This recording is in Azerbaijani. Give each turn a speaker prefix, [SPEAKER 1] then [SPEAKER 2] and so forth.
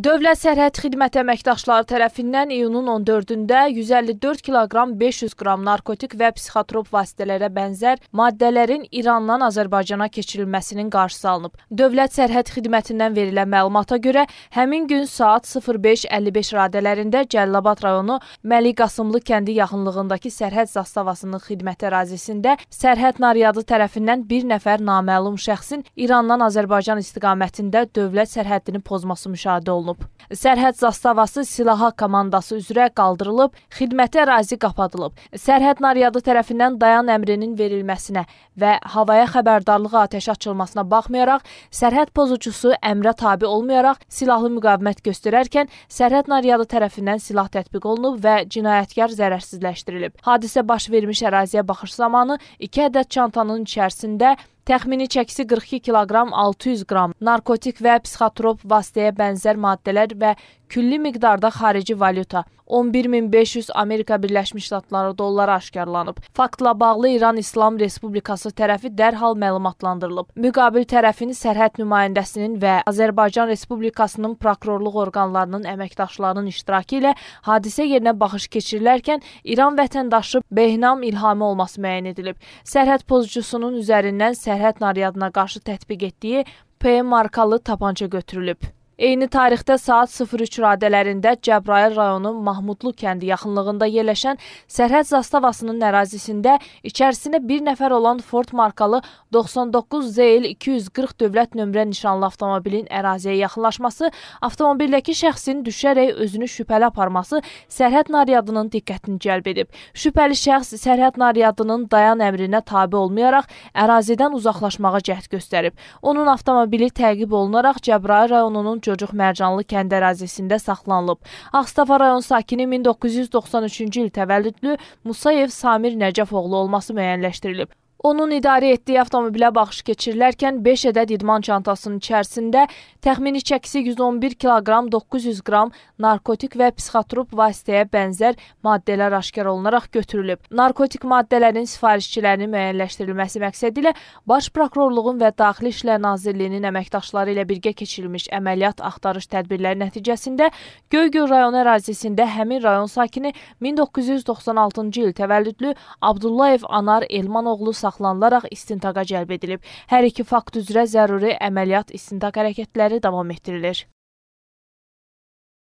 [SPEAKER 1] Dövlət Sərhəd Xidməti əməkdaşları tərəfindən iyunun 14-də 154 kiloqram 500 qram narkotik və psixotrop vasitələrə bənzər maddələrin İrandan Azərbaycana keçirilməsinin qarşısı alınıb. Dövlət Sərhəd Xidmətindən verilən məlumata görə həmin gün saat 05:55 radələrində Cəllabad rayonu Məli Qasımlı kəndi yaxınlığındakı sərhəd zastavasının xidmət ərazisində sərhəd naryadı tərəfindən bir nəfər naməlum şəxsin İrandan Azərbaycan istiqamətində dövlət sərhəddini pozması müşahidə olunub olunub. Sərhəd zastavası silaha komandası üzrə qaldırılıb, xidmətə ərazi qapadılıb. Sərhəd naryadı tərəfindən dayan əmrinin verilməsinə və havaya xəbərdarlığı atəş açılmasına baxmayaraq, sərhəd pozucusu əmrə tabi olmayaraq silahlı müqavimət göstərərkən sərhəd naryadı tərəfindən silah tətbiq olunub və cinayətkar zərərsizləşdirilib. Hadisə baş vermiş əraziyə baxış zamanı 2 ədəd çantanın içərisində Təxmini çəkisi 42 kiloqram 600 qram narkotik və psixotrop vasitəyə bənzər maddələr və külli miqdarda xarici valyuta 11500 Amerika Birləşmiş Ştatları dolları aşkarlanıb. Faktla bağlı İran İslam Respublikası tərəfi dərhal məlumatlandırılıb. Müqabil tərəfin sərhəd nümayəndəsinin və Azərbaycan Respublikasının prokurorluq orqanlarının əməkdaşlarının iştirakı ilə hadisə yerinə baxış keçirilərkən İran vətəndaşı Behnam İlhami olması müəyyən edilib. Sərhəd pozucusunun üzərindən sərhəd naryadına qarşı tətbiq etdiyi P markalı tapança götürülüb. Eyni tarixdə saat 03 radələrində Cəbrayıl rayonunun Mahmudlu kəndi yaxınlığında yerləşən Sərhəd zastavasının ərazisində içərisində bir nəfər olan Ford markalı 99 ZL 240 dövlət nömrə nişanlı avtomobilin əraziyə yaxınlaşması, avtomobildəki şəxsin düşərək özünü şübhəli aparması Sərhəd naryadının diqqətini cəlb edib. Şübhəli şəxs Sərhəd naryadının dayan əmrinə tabi olmayaraq ərazidən uzaqlaşmağa cəhd göstərib. Onun avtomobili təqib olunaraq Cəbrayıl rayonunun çocuq Mərcanlı kənd ərazisində saxlanılıb. Ağstafa rayon sakini 1993-cü il təvəllüdlü Musayev Samir Nəcəfoğlu olması müəyyənləşdirilib. Onun idarə etdiyi avtomobilə baxış keçirilərkən 5 ədəd idman çantasının içərisində təxmini çəkisi 111 kiloqram 900 qram narkotik və psixotrop vasitəyə bənzər maddələr aşkar olunaraq götürülüb. Narkotik maddələrin sifarişçilərinin müəyyənləşdirilməsi məqsədi ilə Baş Prokurorluğun və Daxili İşlər Nazirliyinin əməkdaşları ilə birgə keçirilmiş əməliyyat axtarış tədbirləri nəticəsində Göygöl rayon ərazisində həmin rayon sakini 1996-cı il təvəllüdlü Abdullayev Anar Elmanoğlu saxlanıb saxlanılaraq istintaqa cəlb edilib. Hər iki fakt üzrə zəruri əməliyyat istintaq hərəkətləri davam etdirilir.